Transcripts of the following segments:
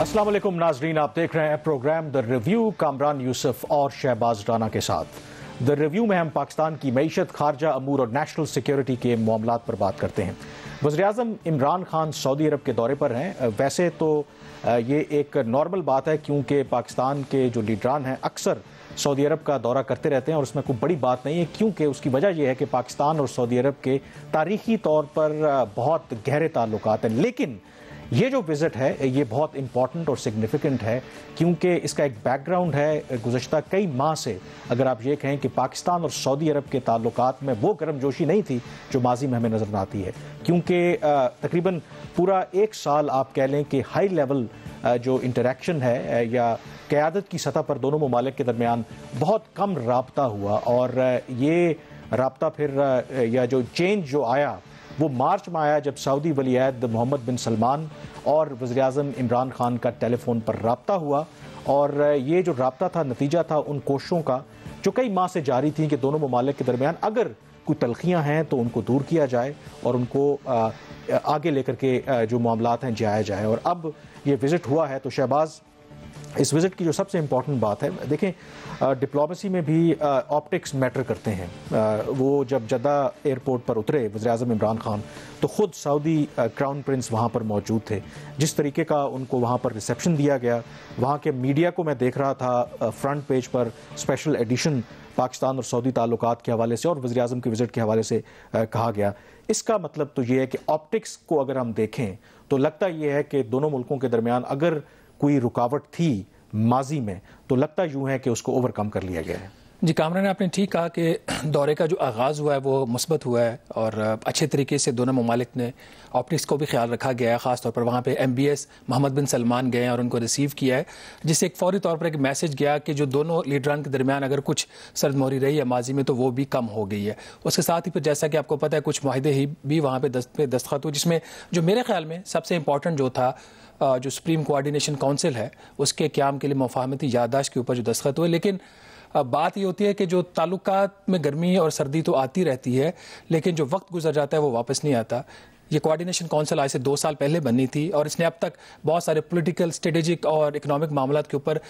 असलम नाजरीन आप देख रहे हैं program the review Kamran Yusuf और शहबाज राना के साथ द रिव्यू में हम पाकिस्तान की मीशत खारजा अमूर और नेशनल सिक्योरिटी के मामला पर बात करते हैं वजी अजम इमरान खान सऊदी अरब के दौरे पर हैं वैसे तो ये एक नॉर्मल बात है क्योंकि पाकिस्तान के जो लीडरान हैं अक्सर सऊदी अरब का दौरा करते रहते हैं और उसमें कोई बड़ी बात नहीं है क्योंकि उसकी वजह यह है कि पाकिस्तान और सऊदी अरब के तारीखी तौर पर बहुत गहरे ताल्लुक हैं लेकिन ये जो विज़िट है ये बहुत इंपॉर्टेंट और सिग्निफिकेंट है क्योंकि इसका एक बैकग्राउंड है गुजशत कई माह से अगर आप ये कहें कि पाकिस्तान और सऊदी अरब के ताल्लुक में वो गर्मजोशी नहीं थी जो माजी में हमें नज़र आती है क्योंकि तकरीबन पूरा एक साल आप कह लें कि हाई लेवल जो इंटरेक्शन है या क़्यादत की सतह पर दोनों ममालिक के दरमियान बहुत कम रबता हुआ और ये रबता फिर या जो चेंज जो आया वो मार्च में आया जब सऊदी वलीद मोहम्मद बिन सलमान और वज़ी अजम इमरान खान का टेलीफोन पर रबता हुआ और ये जो रबता था नतीजा था उन कोशों का जो कई माह से जारी थी कि दोनों ममालिक के दरमियान अगर कोई तलखियाँ हैं तो उनको दूर किया जाए और उनको आगे लेकर के जो मामला हैं जाया जाए और अब ये विज़िट हुआ है तो शहबाज़ इस विज़िट की जो सबसे इम्पॉर्टेंट बात है देखें डिप्लोमेसी में भी ऑप्टिक्स मैटर करते हैं आ, वो जब जदा एयरपोर्ट पर उतरे वज़ी अजम इमरान खान तो ख़ुद सऊदी क्राउन प्रिंस वहाँ पर मौजूद थे जिस तरीके का उनको वहाँ पर रिसेप्शन दिया गया वहाँ के मीडिया को मैं देख रहा था फ्रंट पेज पर स्पेशल एडिशन पाकिस्तान और सऊदी ताल्लुक के हवाले से और वजी अजम की विज़िट के हवाले से आ, कहा गया इसका मतलब तो ये है कि ऑप्टिक्स को अगर हम देखें तो लगता ये है कि दोनों मुल्कों के दरमियान अगर कोई रुकावट थी माजी में तो लगता यूं है कि उसको ओवरकम कर लिया गया है जी ने आपने ठीक कहा कि दौरे का जो आगाज़ हुआ है वो मुस्बत हुआ है और अच्छे तरीके से दोनों ममालिक ने ऑप्टिक्स को भी ख्याल रखा गया है ख़ासतौर पर वहाँ पे M B S Mohammed bin Salman गए हैं और उनको रिसीव किया है जिससे एक फौरी तौर पर एक मैसेज गया कि जो दोनों लीडरान के दरमियान अगर कुछ सर्द मोहरी रही है माजी में तो वो भी कम हो गई है उसके साथ ही फिर जैसा कि आपको पता है कुछ माहदे ही भी वहाँ पर दस्त पे दस्तखत हुए जिसमें जो मेरे ख्याल में सबसे इंपॉर्टेंट जो था जो सुप्रीम कोआर्डिनेशन काउंसिल है उसके क्याम के लिए मफाहमती याददाश्त के ऊपर जो दस्तखत हुए लेकिन बात ये होती है कि जो ताल्लुक में गर्मी और सर्दी तो आती रहती है लेकिन जो वक्त गुजर जाता है वो वापस नहीं आता ये कोऑर्डिनेशन काउंसिल आज से दो साल पहले बनी थी और इसने अब तक बहुत सारे पॉलिटिकल स्ट्रेटेजिक और इकोनॉमिक मामला के ऊपर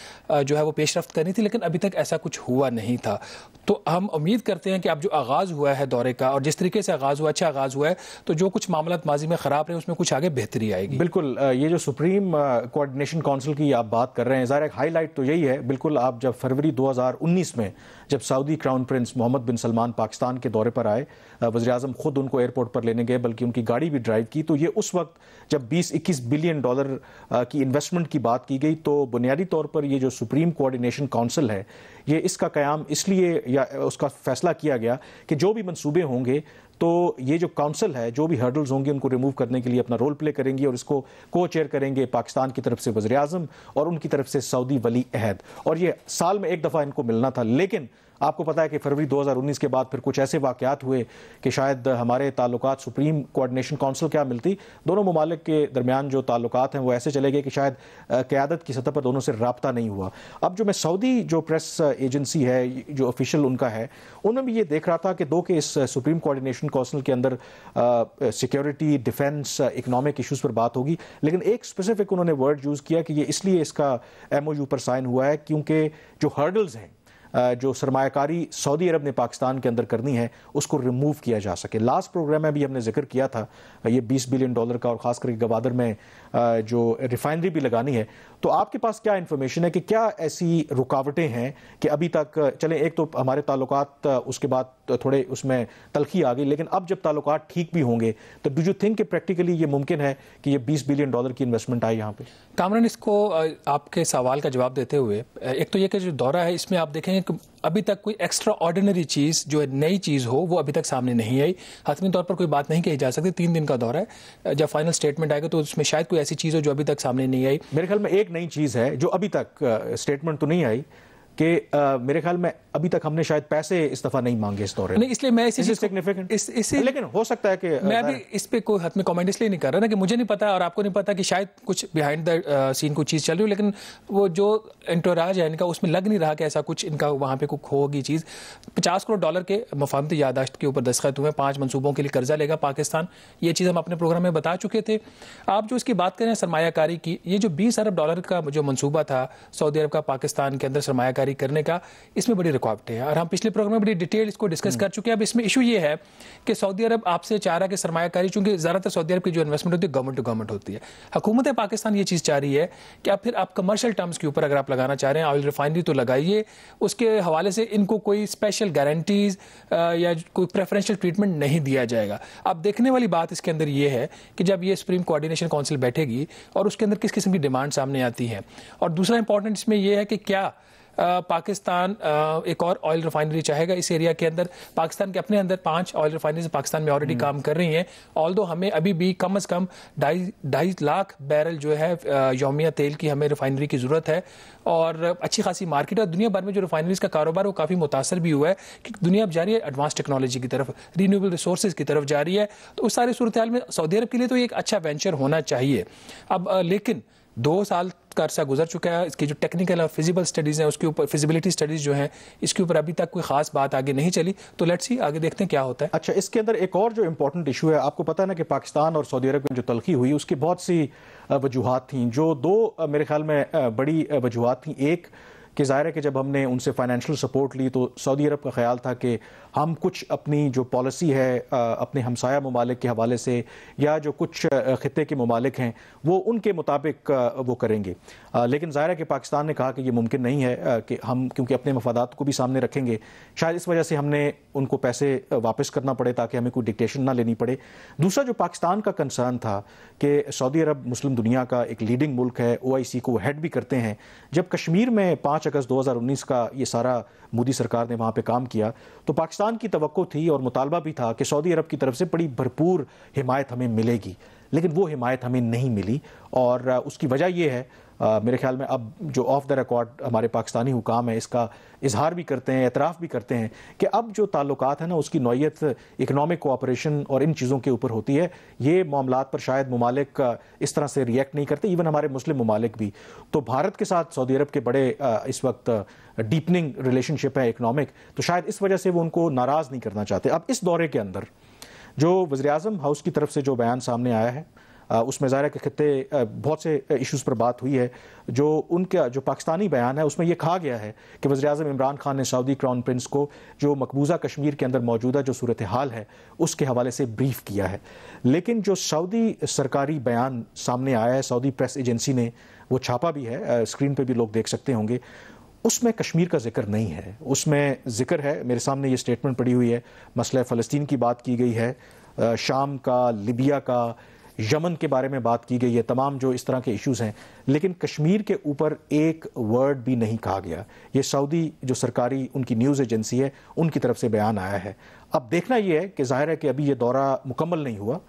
जो है वो पेशरफ्त करनी थी लेकिन अभी तक ऐसा कुछ हुआ नहीं था तो हम उम्मीद करते हैं कि अब जो आगाज़ हुआ है दौरे का और जिस तरीके से आगाज़ हुआ अच्छा आगाज़ हुआ है तो जो कुछ मामला माजी में ख़राब रहे उसमें कुछ आगे बेहतरी आएगी बिल्कुल ये जो सुप्रीम कोऑर्डिनेशन काउंसिल की आप बात कर रहे हैं ज़ाहिर हाईलाइट तो यही है बिल्कुल आप जब फरवरी 2019 में जब Saudi crown prince Mohammed bin Salman Pakistan के दौरे पर आए वजी अजम खुद उनको एयरपोर्ट पर लेने गए बल्कि उनकी गाड़ी भी ड्राइव की तो ये उस वक्त जब बीस इक्कीस बिलियन डॉलर की इन्वेस्टमेंट की बात की गई तो बुनियादी तौर पर ये जो सुप्रीम कोऑर्डिनेशन काउंसिल है ये इसका क्याम इसलिए या उसका फैसला किया गया कि जो भी मनसूबे होंगे तो ये जो काउंसिल है जो भी हर्डल्स होंगे उनको रिमूव करने के लिए अपना रोल प्ले करेंगी और इसको को चेयर करेंगे पाकिस्तान की तरफ से वजी और उनकी तरफ से सऊदी वली अहद और ये साल में एक दफ़ा इनको मिलना था लेकिन आपको पता है कि फरवरी 2019 के बाद फिर कुछ ऐसे वाकयात हुए कि शायद हमारे ताल्लुक सुप्रीम कोऑर्डिनेशन काउंसिल क्या मिलती दोनों ममालिक के दरमियान जो ताल्लुक हैं वो ऐसे चले गए कि शायद क़्यादत की सतह पर दोनों से रबता नहीं हुआ अब जो मैं सऊदी जो प्रेस एजेंसी है जो ऑफिशियल उनका है उन्होंने भी ये देख रहा था कि दो के इस सुप्रीम कोऑर्डिनेशन काउंसिल के अंदर सिक्योरिटी डिफेंस इकनॉमिक इशूज़ पर बात होगी लेकिन एक स्पेसिफिक उन्होंने वर्ड यूज़ किया कि ये इसलिए इसका एम पर साइन हुआ है क्योंकि जो हर्डल्स हैं जो सरमाकारी सऊदी अरब ने पाकिस्तान के अंदर करनी है उसको रिमूव किया जा सके लास्ट प्रोग्राम में भी हमने जिक्र किया था ये 20 बिलियन डॉलर का और ख़ास करके गवादर में जो रिफाइनरी भी लगानी है तो आपके पास क्या इन्फॉर्मेशन है कि क्या ऐसी रुकावटें हैं कि अभी तक चले एक तो हमारे ताल्लुक उसके बाद थोड़े उसमें तलखी आ गई लेकिन अब जब ताल्लुक ठीक भी होंगे तो डू यू थिंक कि प्रैक्टिकली ये मुमकिन है कि ये बीस बिलियन डॉलर की इन्वेस्टमेंट आए यहाँ पे कामरान इसको आपके सवाल का जवाब देते हुए एक तो ये कि जो दौरा है इसमें आप देखेंगे अभी तक कोई एक्स्ट्रा ऑर्डिनरी चीज़ जो नई चीज़ हो वो अभी तक सामने नहीं आई हतमी तौर पर कोई बात नहीं कही जा सकती तीन दिन का दौर है जब फाइनल स्टेटमेंट आएगा तो उसमें शायद कोई ऐसी चीज़ हो जो अभी तक सामने नहीं आई मेरे ख्याल में एक नई चीज़ है जो अभी तक स्टेटमेंट तो नहीं आई कि मेरे ख्याल में अभी तक हमने शायद पैसे इस दफा नहीं मांगे इस दौरे नहीं इसलिए मैं इसी इस सिग्निफिकेंट इसी लेकिन हो सकता है कि मैं अभी इस पर कोई हथ में कॉमेंट इसलिए नहीं कर रहा ना कि मुझे नहीं पता और आपको नहीं पता कि शायद कुछ बिहाइंड द सीन कुछ चीज़ चल रही हो लेकिन वो जो इंटोराज है इनका उसमें लग नहीं रहा कि ऐसा कुछ इनका वहाँ पे कुछ होगी चीज़ पचास करोड़ डॉलर के मफामती यादाश्त के ऊपर दस्खत हुए पाँच मनसूबों के लिए कर्जा लेगा पाकिस्तान ये चीज़ हम अपने प्रोग्राम में बता चुके थे आप जो इसकी बात करें सरमाकारी की ये जो बीस अरब डॉलर का जो मनसूबा था सऊदी अरब का पाकिस्तान के अंदर सरमाकारी जानकारी करने का इसमें बड़ी रुकावटें हैं और हम पिछले प्रोग्राम में बड़ी डिटेल इसको डिस्कस हम्म। कर चुके हैं अब इसमें इशू ये है कि सऊदी अरब आपसे चाह रहा है कि सरमाकारी चूंकि ज़्यादातर सऊदी अरब की जो इन्वेस्टमेंट होती है गवर्नमेंट टू गवर्नमेंट होती है हकूमत पाकिस्तान ये चीज़ चाह रही है कि आप फिर आप कमर्शियल टर्म्स के ऊपर अगर आप लगाना चाह रहे हैं ऑयल रिफाइनरी तो लगाइए उसके हवाले से इनको कोई स्पेशल गारंटीज़ या कोई प्रेफरेंशियल ट्रीटमेंट नहीं दिया जाएगा अब देखने वाली बात इसके अंदर ये है कि जब ये सुप्रीम कोऑर्डिनेशन काउंसिल बैठेगी और उसके अंदर किस किस्म की डिमांड सामने आती है और दूसरा इंपॉर्टेंट इसमें यह है कि क्या पाकिस्तान एक और ऑयल रिफाइनरी चाहेगा इस एरिया के अंदर पाकिस्तान के अपने अंदर पांच ऑयल रिफाइनरीज पाकिस्तान में ऑलरेडी हम्म। काम कर रही हैं ऑल हमें अभी भी कम अज़ कम ढाई ढाई लाख बैरल जो है योमिया तेल की हमें रिफाइनरी की ज़रूरत है और अच्छी खासी मार्केट है दुनिया भर में जो रिफाइनरीज का कारोबार वो काफ़ी मुतासर भी हुआ है कि दुनिया अब जा रही है एडवांस टेक्नोलॉजी की तरफ रीनूबल रिसोर्स की तरफ जा रही है तो उस सारी सूरत में सऊदी अरब के लिए तो एक अच्छा वेंचर होना चाहिए अब लेकिन दो साल का अरसा गुजर चुका है इसकी जो टेक्निकल और फिजिबल स्टडीज़ हैं उसके ऊपर फिजिबिलिटी स्टडीज़ जो हैं इसके ऊपर अभी तक कोई खास बात आगे नहीं चली तो लेट्स ही आगे देखते हैं क्या होता है अच्छा इसके अंदर एक और जो इंपॉर्टेंट इशू है आपको पता है ना कि पाकिस्तान और सऊदी अरब में जो तलखी हुई उसकी बहुत सी वजूहत थी जो दो मेरे ख्याल में बड़ी वजूहत थी एक कि ज़ाहिर है कि जब हमने उनसे फाइनेंशियल सपोर्ट ली तो सऊदी अरब का ख्याल था कि हम कुछ अपनी जो पॉलिसी है अपने हमसाया ममालिक के हवाले से या जो कुछ ख़त्े के ममालिक हैं वो उनके मुताबिक वो करेंगे लेकिन ज़ाहिर है कि पाकिस्तान ने कहा कि ये मुमकिन नहीं है कि हम क्योंकि अपने मफादात को भी सामने रखेंगे शायद इस वजह से हमने उनको पैसे वापस करना पड़े ताकि हमें कोई डिक्टेशन ना लेनी पड़े दूसरा जो पाकिस्तान का कंसर्न था कि सऊदी अरब मुस्लिम दुनिया का एक लीडिंग मुल्क है ओ आई सी को हेड भी करते हैं जब कश्मीर में पाँच अगस्त दो हज़ार उन्नीस का ये सारा मोदी सरकार ने वहाँ पर काम किया तो पाकिस्तान पाकिस्तान की तो थी और मुतालबा भी था कि सऊदी अरब की तरफ से बड़ी भरपूर हिमायत हमें मिलेगी लेकिन वो हिमायत हमें नहीं मिली और उसकी वजह यह है मेरे ख्याल में अब जो ऑफ द रिकॉर्ड हमारे पाकिस्तानी हुकाम है इसका इजहार भी करते हैं एतराफ़ भी करते हैं कि अब जो ताल्लुक है ना उसकी नौीयत इकनॉमिक कोऑपरेशन और इन चीज़ों के ऊपर होती है ये मामला पर शायद ममालिक इस तरह से रिएक्ट नहीं करते इवन हमारे मुस्लिम ममालिक भी तो भारत के साथ सऊदी अरब के बड़े इस वक्त डीपनिंग रिलेशनशिप है इकनॉमिक तो शायद इस वजह से वो उनको नाराज़ नहीं करना चाहते अब इस दौरे के अंदर जो वजी अजम हाउस की तरफ से जो बयान सामने आया है उसमें ज़ाहिर है कि खत्े बहुत से इश्यूज़ पर बात हुई है जो उनका जो पाकिस्तानी बयान है उसमें यह कहा गया है कि वजर अजम इमरान खान ने सऊदी क्राउन प्रिंस को जो मकबूजा कश्मीर के अंदर मौजूदा जो सूरत हाल है उसके हवाले से ब्रीफ किया है लेकिन जो सऊदी सरकारी बयान सामने आया है सऊदी प्रेस एजेंसी ने वो छापा भी है स्क्रीन पर भी लोग देख सकते होंगे उसमें कश्मीर का जिक्र नहीं है उसमें जिक्र है मेरे सामने ये स्टेटमेंट पड़ी हुई है मसला फ़लस्तीन की बात की गई है शाम का लिबिया का यमन के बारे में बात की गई है तमाम जो इस तरह के इश्यूज़ हैं लेकिन कश्मीर के ऊपर एक वर्ड भी नहीं कहा गया ये सऊदी जो सरकारी उनकी न्यूज़ एजेंसी है उनकी तरफ से बयान आया है अब देखना ये है कि जाहिर है कि अभी ये दौरा मुकम्मल नहीं हुआ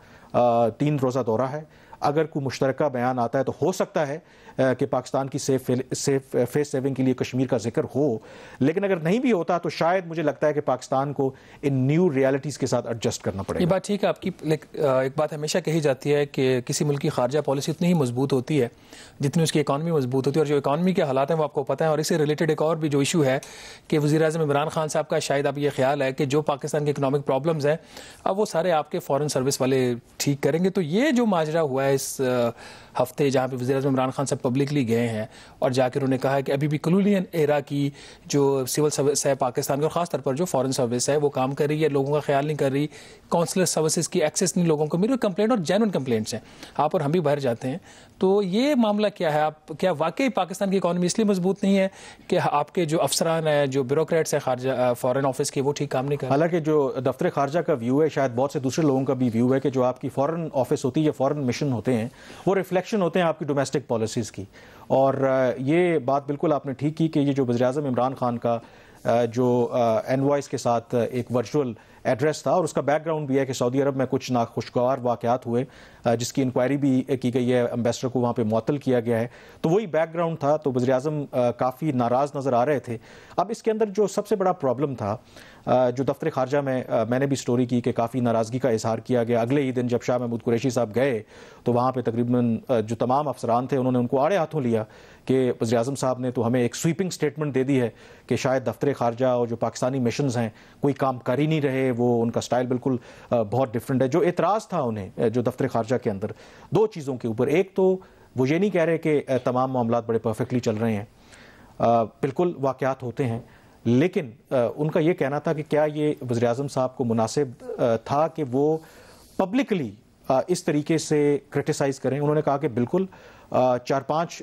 तीन रोज़ा दौरा है अगर कोई मुश्तरक बयान आता है तो हो सकता है कि पाकिस्तान की सेफ सेफ फेस सेविंग के लिए कश्मीर का जिक्र हो लेकिन अगर नहीं भी होता तो शायद मुझे लगता है कि पाकिस्तान को इन न्यू रियलिटीज़ के साथ एडजस्ट करना पड़ेगा ये बात ठीक है आपकी एक बात हमेशा कही जाती है कि किसी मुल्क की खारजा पॉलिसी उतनी ही मजबूत होती है जितनी उसकी इकानमी मजबूत होती है और जो इकानमी के हालात हैं वो आपको पता है और इससे रिलेटेड एक और भी जो इशू है कि वजी अजम इमरान खान साहब का शायद अब ये ख्याल है कि जो पाकिस्तान के इकनॉमिक प्रॉब्लम्स हैं अब वो सारे आपके फॉरन सर्विस वाले ठीक करेंगे तो ये जो माजरा हुआ है इस हफ्ते जहाँ पे वजी अजम इमरान खान साहब पब्लिकली गए हैं और जाकर उन्होंने कहा है कि अभी भी कलूलियन एरा की जो सिविल सर्विस है पाकिस्तान की और ख़ासतौर पर जो फॉरन सर्विस है वो काम कर रही है लोगों का ख्याल नहीं कर रही काउंसलर सर्विसेज की एक्सेस नहीं लोगों को मेरी कंप्लेंट और जेनवन कंप्लेंट्स हैं आप और हम भी बाहर जाते हैं तो ये मामला क्या है आप क्या वाकई पाकिस्तान की इकानमी इसलिए मजबूत नहीं है कि आपके जो अफसरान हैं जो ब्यूरोट्स हैं खारजा फॉरन ऑफिस के वो ठीक काम नहीं कर हालांकि जो दफ्तर खारजा का व्यू है शायद बहुत से दूसरे लोगों का भी व्यू है कि जो आपकी फॉरन ऑफिस होती है या फॉरन मिशन होते हैं वो रिफ्लेक्शन होते हैं आपकी डोमेस्टिक पॉलिसीज़ की और ये बात बिल्कुल आपने ठीक की कि ये जो वजी इमरान खान का जो एनवाइस के साथ एक वर्चुअल एड्रेस था और उसका बैकग्राउंड भी है कि सऊदी अरब में कुछ नाखुशगवार वाक़ात हुए जिसकी इंक्वायरी भी की गई है अम्बेसडर को वहाँ पर मअतल किया गया है तो वही बैकग्राउंड था तो वजी अजम काफ़ी नाराज़ नज़र आ रहे थे अब इसके अंदर जो सबसे बड़ा प्रॉब्लम था जो दफ्तर खारजा में मैंने भी स्टोरी की कि काफ़ी नाराज़गी का इजहार किया गया अगले ही दिन जब शाह महमूद कुरैशी साहब गए तो वहाँ पर तकरीबन जो तमाम अफसरान थे उन्होंने उनको आड़े हाथों लिया कि वजी अजम साहब ने तो हमें एक स्वीपिंग स्टेटमेंट दे दी है कि शायद दफ्तर खारजा और जो पाकिस्तानी मिशन हैं कोई काम कर ही नहीं रहे वो उनका स्टाइल बिल्कुल बहुत डिफरेंट है जो एतराज़ था उन्हें जो दफ्तर खारजा के अंदर दो चीज़ों के ऊपर एक तो वो ये नहीं कह रहे कि तमाम मामला बड़े परफेक्टली चल रहे हैं बिल्कुल वाक़ होते हैं लेकिन उनका ये कहना था कि क्या ये वजी अजम साहब को मुनासिब था कि वो पब्लिकली इस तरीके से क्रिटिसाइज़ करें उन्होंने कहा कि बिल्कुल चार पांच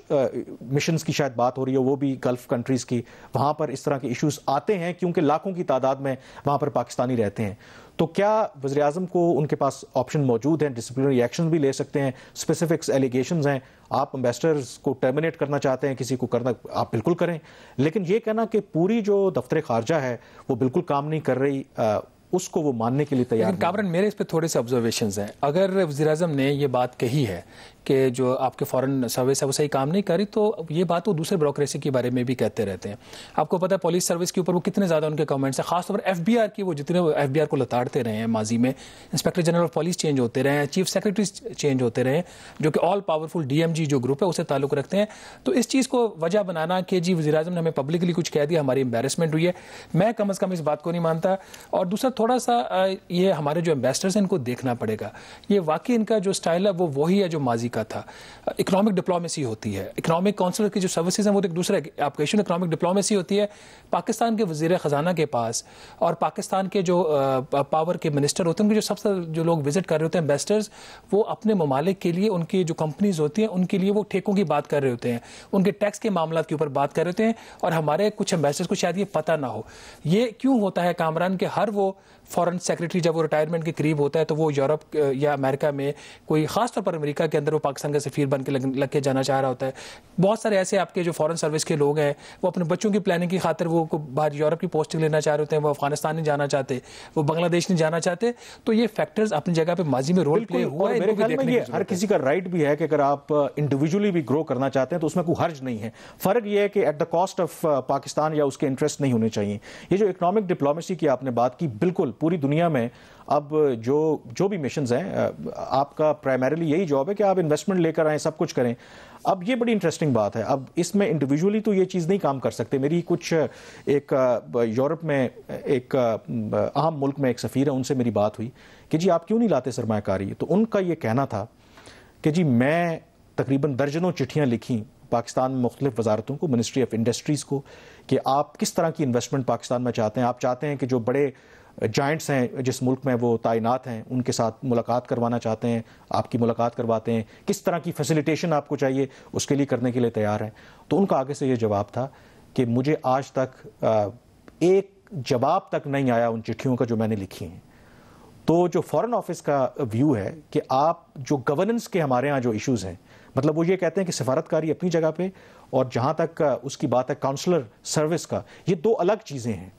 मिशन की शायद बात हो रही है वो भी गल्फ़ कंट्रीज़ की वहाँ पर इस तरह के इश्यूज़ आते हैं क्योंकि लाखों की तादाद में वहाँ पर पाकिस्तानी रहते हैं तो क्या वजे अजम को उनके पास ऑप्शन मौजूद हैं डिसिप्लिनरी एक्शन भी ले सकते हैं स्पेसिफिक्स एलिगेशन हैं आप एम्बेसडर्स को टर्मिनेट करना चाहते हैं किसी को करना आप बिल्कुल करें लेकिन ये कहना कि पूरी जो दफ्तर खारजा है वो बिल्कुल काम नहीं कर रही उसको वो मानने के लिए तैयार काबरन मेरे इस पर थोड़े से ऑब्जर्वेशन हैं अगर वजी ने ये बात कही है कि जो आपके फॉरेन सर्विस है वो सही काम नहीं करी तो ये बात वो दूसरे ब्रोक्रेसी के बारे में भी कहते रहते हैं आपको पता है पुलिस सर्विस के ऊपर वो कितने ज़्यादा उनके कमेंट्स हैं खासतौर पर एफ की वो जितने एफ को लताड़ते रहे हैं माजी में inspector general of police change होते रहे हैं चीफ सेक्रेटरी चेंज होते रहे हैं जो कि ऑल पावरफुल डी जो ग्रुप है उससे ताल्लुक रखते हैं तो इस चीज़ को वजह बनाना कि जी वजी ने हमें पब्लिकली कुछ कह दिया हमारी एम्बेरसमेंट हुई है मैं कम अज़ कम इस बात को नहीं मानता और दूसरा थोड़ा सा ये हमारे जो एम्बेसडर्स हैं इनको देखना पड़ेगा ये वाकई इनका जो स्टाइल है वो वही है जो माजी का का था इकोनॉमिक डिप्लोमेसी होती है इकोनॉमिक काउंसिल की जो सर्विसेज हैं वो तो एक दूसरे आपका एशियन इकोनॉमिक डिप्लोमेसी होती है पाकिस्तान के वजीर ख़जाना के पास और पाकिस्तान के जो पावर के मिनिस्टर होते हैं उनके जो सबसे जो लोग विजिट कर रहे होते हैं एम्बेसडर्स वो अपने ममालिक के लिए उनकी जो कंपनीज होती हैं उनके लिए वो ठेकों की बात कर रहे होते हैं उनके टैक्स के मामला के ऊपर बात कर रहे होते हैं और हमारे कुछ एम्बेसडर्स को शायद ये पता ना हो ये क्यों होता है कामरान के हर वो फॉरेन सेक्रेटरी जब वो रिटायरमेंट के करीब होता है तो वो यूरोप या अमेरिका में कोई ख़ास तौर पर अमेरिका के अंदर वो पाकिस्तान का सफ़ीर बन के लग, लग के जाना चाह रहा होता है बहुत सारे ऐसे आपके जो फॉरेन सर्विस के लोग हैं वो अपने बच्चों की प्लानिंग की खातर वो बाहर यूरोप की पोस्टिंग लेना चाह रहे होते हैं वो अफगानिस्तान नहीं जाना चाहते वो बांग्लादेश नहीं जाना चाहते तो ये फैक्टर्स अपनी जगह पर माजी में रोल प्ले हुआ है हर किसी का राइट भी है कि अगर आप इंडिविजुअली भी ग्रो करना चाहते हैं तो उसमें कोई हर्ज नहीं है फ़र्क यह है कि at the cost of Pakistan या उसके इंटरेस्ट नहीं होने चाहिए ये जो इकोनॉमिक डिप्लोमेसी की आपने बात की बिल्कुल पूरी दुनिया में अब जो जो भी मिशन हैं आपका प्राइमरीली यही जॉब है कि आप इन्वेस्टमेंट लेकर आएँ सब कुछ करें अब ये बड़ी इंटरेस्टिंग बात है अब इसमें इंडिविजुअली तो ये चीज़ नहीं काम कर सकते मेरी कुछ एक यूरोप में एक आम मुल्क में एक सफ़ीर है उनसे मेरी बात हुई कि जी आप क्यों नहीं लाते सरमाकारी तो उनका ये कहना था कि जी मैं तकरीबन दर्जनों चिट्ठियाँ लिखी पाकिस्तान में मुख्तलिफ वजारतों को मिनिस्ट्री ऑफ इंडस्ट्रीज़ को कि आप किस तरह की इन्वेस्टमेंट पाकिस्तान में चाहते हैं आप चाहते हैं कि जो बड़े जॉइंट्स हैं जिस मुल्क में वो तैनात हैं उनके साथ मुलाकात करवाना चाहते हैं आपकी मुलाकात करवाते हैं किस तरह की फैसिलिटेशन आपको चाहिए उसके लिए करने के लिए तैयार हैं तो उनका आगे से ये जवाब था कि मुझे आज तक एक जवाब तक नहीं आया उन चिट्ठियों का जो मैंने लिखी हैं तो जो फॉरेन ऑफिस का व्यू है कि आप जो गवर्नेंस के हमारे यहाँ जो इश्यूज़ हैं मतलब वो ये कहते हैं कि सफारतकारी अपनी जगह पे और जहाँ तक उसकी बात है काउंसलर सर्विस का ये दो अलग चीज़ें हैं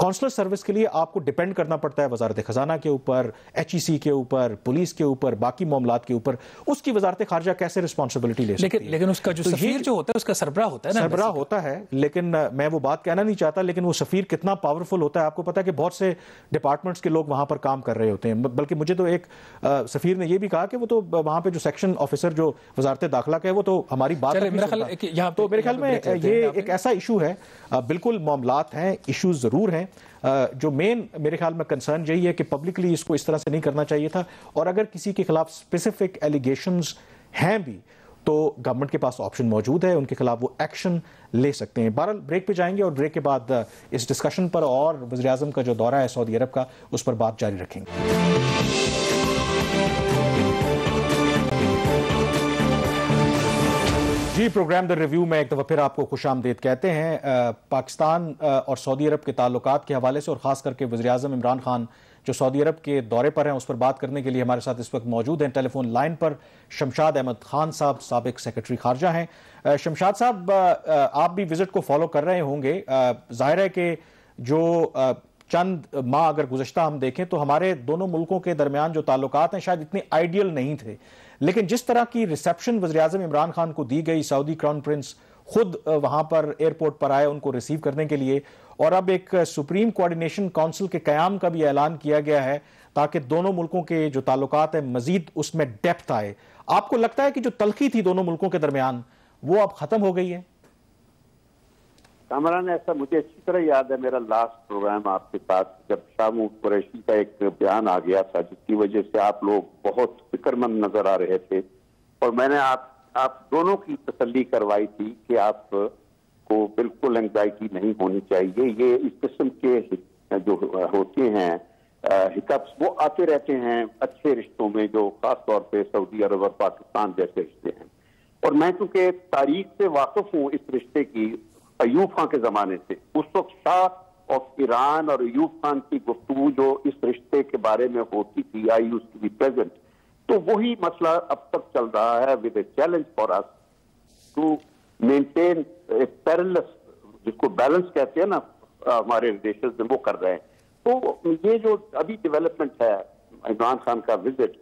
कौंसलर सर्विस के लिए आपको डिपेंड करना पड़ता है वजारत खजाना के ऊपर एच e के ऊपर पुलिस के ऊपर बाकी मामला के ऊपर उसकी वजारत खारजा कैसे रिस्पॉन्सिबिलिटी ले लेकिन, लेकिन उसका जो तो सफीर जो होता है उसका सरबरा होता है सरबरा होता है लेकिन मैं वो बात कहना नहीं चाहता लेकिन वो सफीर कितना पावरफुल होता है आपको पता है कि बहुत से डिपार्टमेंट्स के लोग वहाँ पर काम कर रहे होते हैं बल्कि मुझे तो एक सफीर ने यह भी कहा कि वो तो वहाँ पर जो सेक्शन ऑफिसर जो वजारत दाखिला का है वो तो हमारी बात तो मेरे ख्याल में ये एक ऐसा इशू है बिल्कुल मामला हैं इशू ज़रूर हैं जो मेन मेरे ख्याल में कंसर्न यही है कि पब्लिकली इसको इस तरह से नहीं करना चाहिए था और अगर किसी के खिलाफ स्पेसिफिक एलिगेशन हैं भी तो गवर्नमेंट के पास ऑप्शन मौजूद है उनके खिलाफ वो एक्शन ले सकते हैं बहरहाल ब्रेक पे जाएंगे और ब्रेक के बाद इस डिस्कशन पर और वजी का जो दौरा है सऊदी अरब का उस पर बात जारी रखेंगे ఈ ప్రోగ్రామ్ ద రివ్యూ మేక్ తో ఫిర్ ఆప్కో ఖుషామద్ ఇద్ కేతే హై పాకిస్తాన్ ఔర్ సౌదీ అరబ్ కే తాలూకాత్ కే హవాలే సే ఔర్ ఖాస్ కర్ కే వజరీఆజమ్ ఇమ్రాన్ ఖాన్ జో సౌదీ అరబ్ కే దౌరే పర్ హై ఉస్ పర్ బాత్ కర్నే కే లియే హమారే సాత్ ఇస్ వక్ मौजूद హైన్ టెలిఫోన్ లైన్ ప షమ్షాద్ అహ్మద్ ఖాన్ సాబ్ సాబక్ సెక్రటరీ ఖారిజా హై షమ్షాద్ సాబ్ ఆప్ బి విజిట్ కో ఫాలో కర్ రహే హోంగే జైర హై కే జో చంద్ మా అగర్ గుజష్తా హం దేఖే తో హమారే దోనో ముల్కో కే దర్మియాన్ జో తాలూకాత్ హై షాయద్ ఇత్నీ ఐడియల్ నహీ థే लेकिन जिस तरह की रिसेप्शन वजी अजम इमरान खान को दी गई सऊदी क्राउन प्रिंस खुद वहां पर एयरपोर्ट पर आए उनको रिसीव करने के लिए और अब एक सुप्रीम कोऑर्डिनेशन काउंसिल के क्याम का भी ऐलान किया गया है ताकि दोनों मुल्कों के जो ताल्लुक हैं मजीद उसमें डेप्थ आए आपको लगता है कि जो तलखी थी दोनों मुल्कों के दरमियान वो अब खत्म हो गई है कामरान ऐसा मुझे अच्छी तरह याद है मेरा लास्ट प्रोग्राम आपके पास जब शामू कुरैशी का एक बयान आ गया था जिसकी वजह से आप लोग बहुत फिक्रमंद नजर आ रहे थे और मैंने आप आप दोनों की तसली करवाई थी कि आप को बिल्कुल एंग्जाइटी नहीं होनी चाहिए ये इस किस्म के जो होते हैं हिकअप्स वो आते रहते हैं अच्छे रिश्तों में जो खासतौर पर सऊदी अरब और पाकिस्तान जैसे रिश्ते हैं और मैं चूंकि तारीख से वाकफ हूँ इस रिश्ते की अयूब खां के ज़माने से उस वक्त शाह ऑफ ईरान और अयूब खान की गुफ्तु जो इस रिश्ते के बारे में होती थी I use to be present तो वही मसला अब तक चल रहा है with a challenge for us to maintain a parallel जिसको बैलेंस कहते हैं ना हमारे रिलेशन में वो कर रहे हैं तो ये जो अभी डेवलपमेंट है इमरान खान का विजिट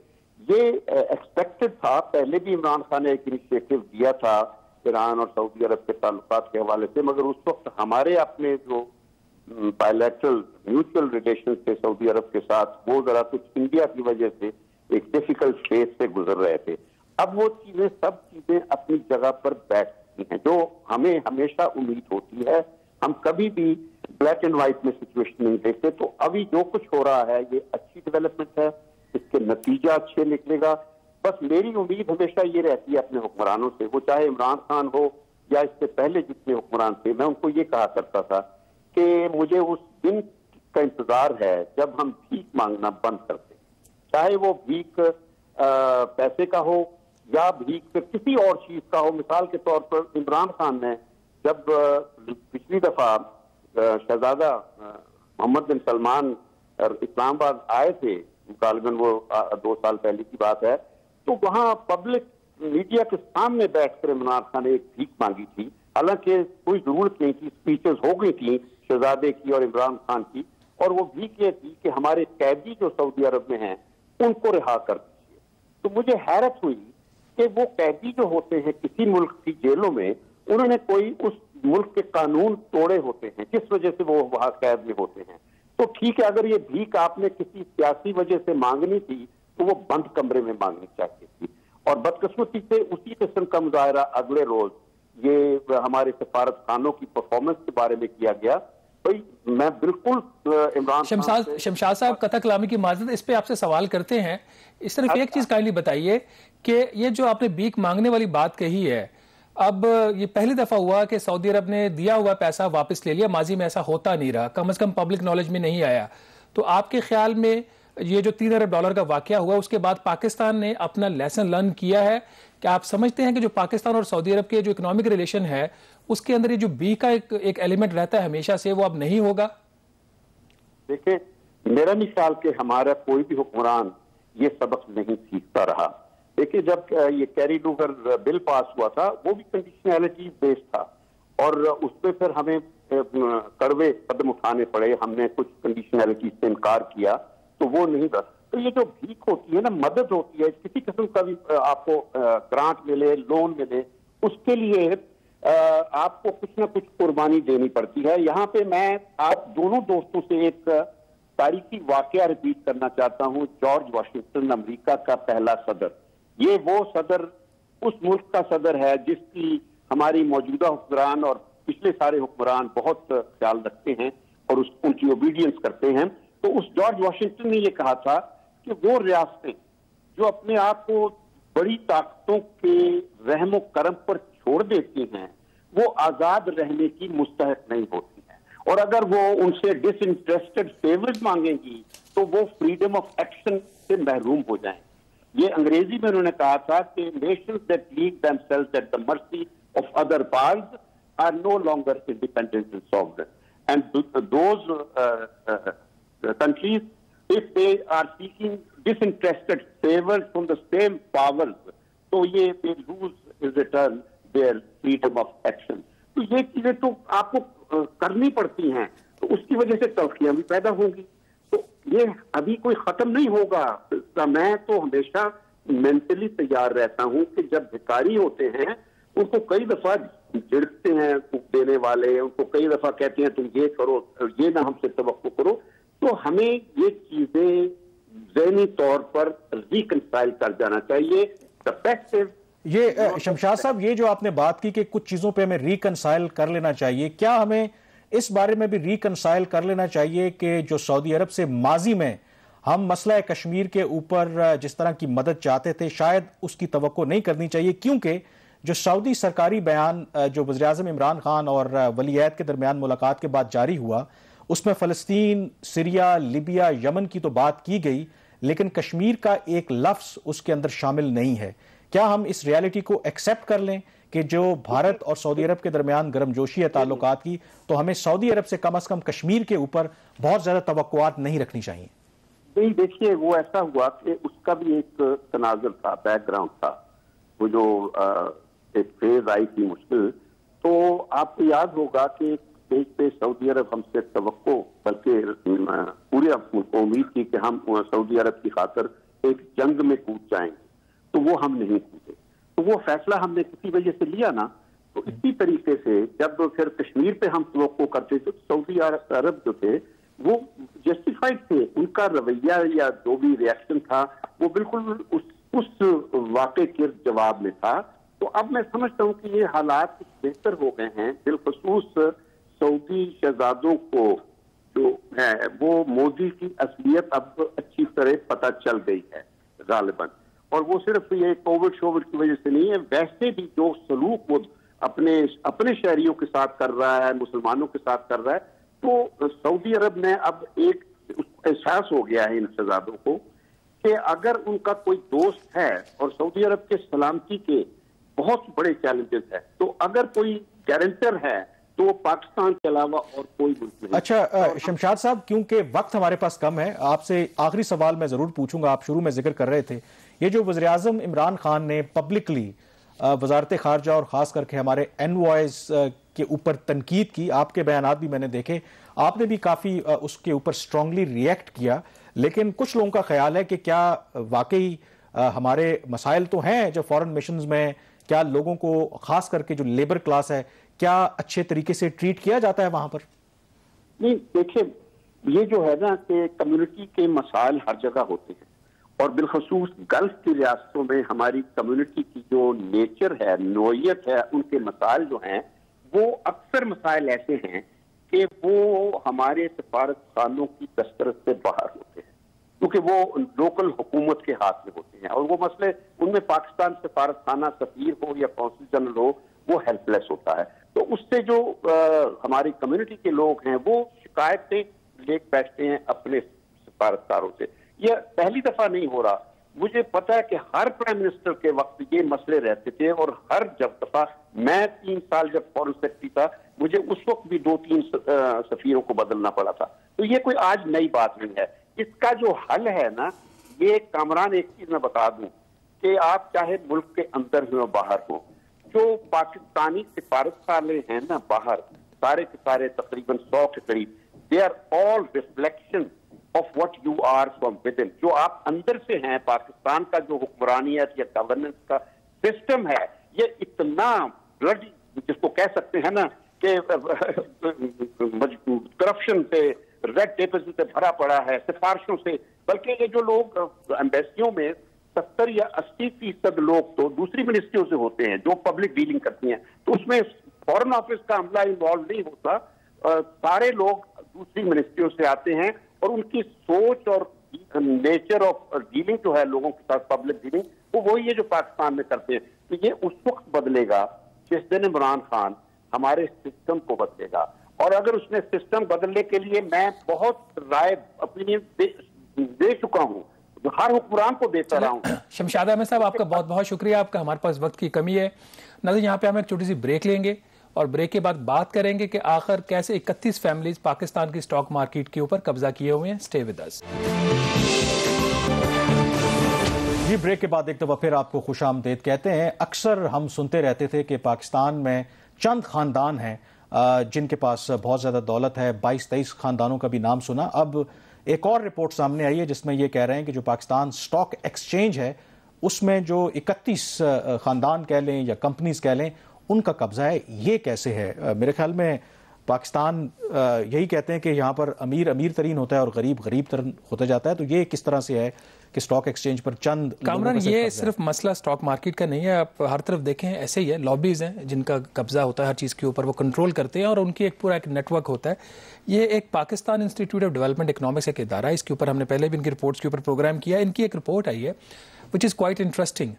ये एक्सपेक्टेड uh, था पहले भी इमरान खान ने एक इनिशिएटिव दिया था ईरान और सऊदी अरब के ताल्लुक के हवाले से मगर उस वक्त हमारे अपने जो बायोलैट्रल म्यूचुअल रिलेशन थे सऊदी अरब के साथ वो जरा कुछ इंडिया की वजह से एक डिफिकल्ट फेज से गुजर रहे थे अब वो चीजें सब चीजें अपनी जगह पर बैठती हैं जो हमें हमेशा उम्मीद होती है हम कभी भी ब्लैक एंड व्हाइट में सिचुएशन नहीं देखते तो अभी जो कुछ हो रहा है ये अच्छी डेवलपमेंट है इसके नतीजा अच्छे निकलेगा बस मेरी उम्मीद हमेशा ये रहती है अपने हुक्मरानों से वो चाहे इमरान खान हो या इससे पहले जितने हुक्मरान थे मैं उनको ये कहा करता था कि मुझे उस दिन का इंतजार है जब हम भीख मांगना बंद कर दें चाहे वो भीख पैसे का हो या भीख किसी और चीज का हो मिसाल के तौर पर इमरान खान ने जब पिछली दफा शहजादा मोहम्मद बिन सलमान इस्लामाबाद आए थे गालबन वो दो साल पहले की बात है तो वहाँ पब्लिक मीडिया के सामने बैठकर इमरान खान ने एक भीख मांगी थी हालांकि कोई जरूरत नहीं थी स्पीचेस हो गई थी शहजादे की और इमरान खान की और वो भीख ये थी कि हमारे कैदी जो सऊदी अरब में हैं उनको रिहा कर दीजिए तो मुझे हैरत हुई कि वो कैदी जो होते हैं किसी मुल्क की जेलों में उन्होंने कोई उस मुल्क के कानून तोड़े होते हैं जिस वजह से वो वहां कैद में होते हैं तो ठीक है अगर ये भीख आपने किसी सियासी वजह से मांगनी थी तो वो बंद कमरे में मांगनी चाहती थी और बदकस्मती से उसी किस्म का मुजाहरा अगले रोज ये हमारे सफारत खानों की परफॉर्मेंस के बारे में किया गया भाई मैं बिल्कुल इमरान शमशाद साहब कथा कलामी की माजद इस पे आपसे सवाल करते हैं इस तरफ एक अच्छा। चीज़ काइंडली बताइए कि ये जो आपने बीक मांगने वाली बात कही है अब ये पहली दफ़ा हुआ कि सऊदी अरब ने दिया हुआ पैसा वापस ले लिया माजी में ऐसा होता नहीं रहा कम अज़ कम पब्लिक नॉलेज में नहीं आया तो आपके ख्याल में ये जो तीन अरब डॉलर का वाक्य हुआ उसके बाद पाकिस्तान ने अपना लेसन लर्न किया है क्या आप समझते हैं कि जो पाकिस्तान और सऊदी अरब के जो इकोनॉमिक रिलेशन है उसके अंदर ये जो बी का एक, एक एलिमेंट रहता है हमेशा से वो अब नहीं होगा देखिए मेरा नहीं के हमारा कोई भी हुक्मरान ये सबक नहीं सीखता रहा देखिए जब ये कैरी डूगर बिल पास हुआ था वो भी कंडीशनैलिटी बेस्ड था और उसमें फिर हमें कड़वे कदम उठाने पड़े हमने कुछ कंडीशनैलिटी से इनकार किया तो वो नहीं बस तो ये जो भीख होती है ना मदद होती है किसी किस्म का भी आपको ग्रांट मिले लोन मिले उसके लिए आपको कुछ ना कुछ कुर्बानी देनी पड़ती है यहाँ पे मैं आप दोनों दोस्तों से एक तारीखी वाक्य रिपीट करना चाहता हूँ जॉर्ज वाशिंगटन अमरीका का पहला सदर ये वो सदर उस मुल्क का सदर है जिसकी हमारी मौजूदा हुक्मरान और पिछले सारे हुक्मरान बहुत ख्याल रखते हैं और उस उनकी ओबीडियंस करते हैं तो उस जॉर्ज वाशिंगटन ने ये कहा था कि वो रियासतें जो अपने आप को बड़ी ताकतों के रहमो करम पर छोड़ देती हैं वो आजाद रहने की मुस्तक नहीं होती है और अगर वो उनसे डिसइंटरेस्टेड फेवर्स मांगेंगी तो वो फ्रीडम ऑफ एक्शन से महरूम हो जाएंगे ये अंग्रेजी में उन्होंने कहा था कि nation that leave themselves at the mercy of other part are no longer independent and soft and those uh, countries if they are seeking disinterested favors from the same powers. तो ये lose return their freedom of action. तो ये चीजें तो आपको करनी पड़ती हैं तो उसकी वजह से तलखियां भी पैदा होंगी तो ये अभी कोई खत्म नहीं होगा तो मैं तो हमेशा मेंटली तैयार रहता हूं कि जब भिकारी होते हैं उनको कई दफा झिड़कते हैं देने वाले उनको कई दफा कहते हैं तुम ये करो ये ना हमसे तो करो तो हमें ये चीजें जहनी तौर पर रिकनसाइल कर जाना चाहिए द इज ये शमशाद साहब ये जो आपने बात की कि कुछ चीजों पे हमें रिकनसाइल कर लेना चाहिए क्या हमें इस बारे में भी रिकनसाइल कर लेना चाहिए कि जो सऊदी अरब से माजी में हम मसला कश्मीर के ऊपर जिस तरह की मदद चाहते थे शायद उसकी तो नहीं करनी चाहिए क्योंकि जो सऊदी सरकारी बयान जो वजी अजम इमरान खान और वली के दरमियान मुलाकात के बाद जारी हुआ उसमें फ़लस्तीन सीरिया लिबिया यमन की तो बात की गई लेकिन कश्मीर का एक लफ्स उसके अंदर शामिल नहीं है क्या हम इस रियलिटी को एक्सेप्ट कर लें कि जो भारत और सऊदी अरब के दरमियान गर्मजोशी है ताल्लुक की तो हमें सऊदी अरब से कम अज कम कश्मीर के ऊपर बहुत ज़्यादा तो नहीं रखनी चाहिए नहीं देखिए वो ऐसा हुआ कि उसका भी एक तनाजर था बैकग्राउंड था वो जो एक फेज आई थी मुश्किल तो आपको याद होगा कि स्टेज पे सऊदी अरब हमसे तो बल्कि पूरे को उम्मीद थी कि हम सऊदी अरब की खातर एक जंग में कूद जाएंगे तो वो हम नहीं कूदे तो वो फैसला हमने किसी वजह से लिया ना तो हम्म। इसी तरीके से जब फिर कश्मीर पे हम तो करते थे सऊदी अरब जो थे वो जस्टिफाइड थे उनका रवैया या जो भी रिएक्शन था वो बिल्कुल उस उस वाक़े के जवाब में था तो अब मैं समझता हूँ कि ये हालात बेहतर हो गए हैं बिलखसूस सऊदी शहजादों को जो है वो मोदी की असलियत अब अच्छी तरह पता चल गई है गालिबा और वो सिर्फ ये कोविड शोविड की वजह से नहीं है वैसे भी जो सलूक वो अपने अपने शहरियों के साथ कर रहा है मुसलमानों के साथ कर रहा है तो सऊदी अरब में अब एक एहसास हो गया है इन शहजादों को कि अगर उनका कोई दोस्त है और सऊदी अरब के सलामती के बहुत बड़े चैलेंजेस है तो अगर कोई गारंटर है तो पाकिस्तान के अलावा और कोई मुल्क नहीं अच्छा शमशाद साहब क्योंकि वक्त हमारे पास कम है आपसे आखिरी सवाल मैं जरूर पूछूंगा आप शुरू में जिक्र कर रहे थे ये जो वजर अजम इमरान खान ने पब्लिकली वजारत खारजा और ख़ास करके हमारे एन के ऊपर तनकीद की आपके बयान भी मैंने देखे आपने भी काफ़ी उसके ऊपर स्ट्रांगली रिएक्ट किया लेकिन कुछ लोगों का ख्याल है कि क्या वाकई हमारे मसाइल तो हैं जो फॉरेन मिशन में क्या लोगों को ख़ास करके जो लेबर क्लास है क्या अच्छे तरीके से ट्रीट किया जाता है वहां पर नहीं देखिए ये जो है ना कि कम्युनिटी के मसाइल हर जगह होते हैं और बिलखसूस गल्फ की रियासतों में हमारी कम्युनिटी की जो नेचर है नोयत है उनके मसाइल जो हैं वो अक्सर मसाइल ऐसे हैं कि वो हमारे सिफारत खानों की दस्तरत से बाहर होते हैं क्योंकि वो लोकल हुकूमत के हाथ में होते हैं और वो मसले उनमें पाकिस्तान सिफारत खाना सफीर हो या कौंसिल जनरल हो वो हेल्पलेस होता है तो उससे जो आ, हमारी कम्युनिटी के लोग हैं वो शिकायतें लेके बैठते हैं अपने सिफारतकारों से यह पहली दफा नहीं हो रहा मुझे पता है कि हर प्राइम मिनिस्टर के वक्त ये मसले रहते थे और हर जब दफा मैं तीन साल जब फॉरन सेक्रेटरी था मुझे उस वक्त भी दो तीन सफीरों को बदलना पड़ा था तो ये कोई आज नई बात नहीं है इसका जो हल है ना ये कामरान एक चीज मैं बता दूं कि आप चाहे मुल्क के अंदर हो बाहर हो जो पाकिस्तानी सिफारतशाले हैं ना बाहर सारे के सारे तकरीबन सौ के करीब they are all reflection of what you are from within जो आप अंदर से हैं पाकिस्तान का जो हुक्मरानियत या गवर्नेंस का सिस्टम है ये इतना ब्लड जिसको कह सकते हैं ना कि करप्शन से रेड टेपल से भरा पड़ा है सिफारशों से बल्कि ये जो लोग एम्बेसियों में सत्तर या अस्सी फीसद लोग तो दूसरी मिनिस्ट्रियों से होते हैं जो पब्लिक डीलिंग करती हैं तो उसमें फॉरेन ऑफिस का हमला इन्वॉल्व नहीं होता आ, सारे लोग दूसरी मिनिस्ट्रियों से आते हैं और उनकी सोच और नेचर ऑफ डीलिंग जो है लोगों के साथ पब्लिक डीलिंग वो वही है जो पाकिस्तान में करते हैं तो ये उस वक्त बदलेगा जिस दिन इमरान खान हमारे सिस्टम को बदलेगा और अगर उसने सिस्टम बदलने के लिए मैं बहुत राय ओपिनियन दे, दे चुका हूं हर हुक्मरान को देता रहा हूँ शमशाद अहमद साहब आपका बहुत बहुत शुक्रिया आपका हमारे पास वक्त की कमी है नजर यहाँ पे हम एक छोटी सी ब्रेक लेंगे और ब्रेक के बाद बात करेंगे कि आखिर कैसे 31 फैमिलीज पाकिस्तान की स्टॉक मार्केट के ऊपर कब्जा किए हुए हैं स्टे विद अस ये ब्रेक के बाद एक दफ़ा फिर आपको खुश आमदेद कहते हैं अक्सर हम सुनते रहते थे कि पाकिस्तान में चंद खानदान हैं जिनके पास बहुत ज़्यादा दौलत है 22 23 खानदानों का भी नाम सुना अब एक और रिपोर्ट सामने आई है जिसमें ये कह रहे हैं कि जो पाकिस्तान स्टॉक एक्सचेंज है उसमें जो 31 ख़ानदान कह लें या कंपनीज कह लें उनका कब्ज़ा है ये कैसे है मेरे ख्याल में पाकिस्तान यही कहते हैं कि यहाँ पर अमीर अमीर तरीन होता है और गरीब गरीब तरीन होता जाता है तो ये किस तरह से है कि स्टॉक एक्सचेंज पर चंद कामरान ये सिर्फ मसला स्टॉक मार्केट का नहीं है आप हर तरफ देखें ऐसे ही है लॉबीज़ हैं जिनका कब्जा होता है हर चीज़ के ऊपर वो कंट्रोल करते हैं और उनकी एक पूरा एक नेटवर्क होता है ये एक Pakistan institute of development economics एक इदारा है इसके ऊपर हमने पहले भी इनकी रिपोर्ट्स के ऊपर प्रोग्राम किया इनकी एक रिपोर्ट आई है विच इज़ क्वाइट इंटरेस्टिंग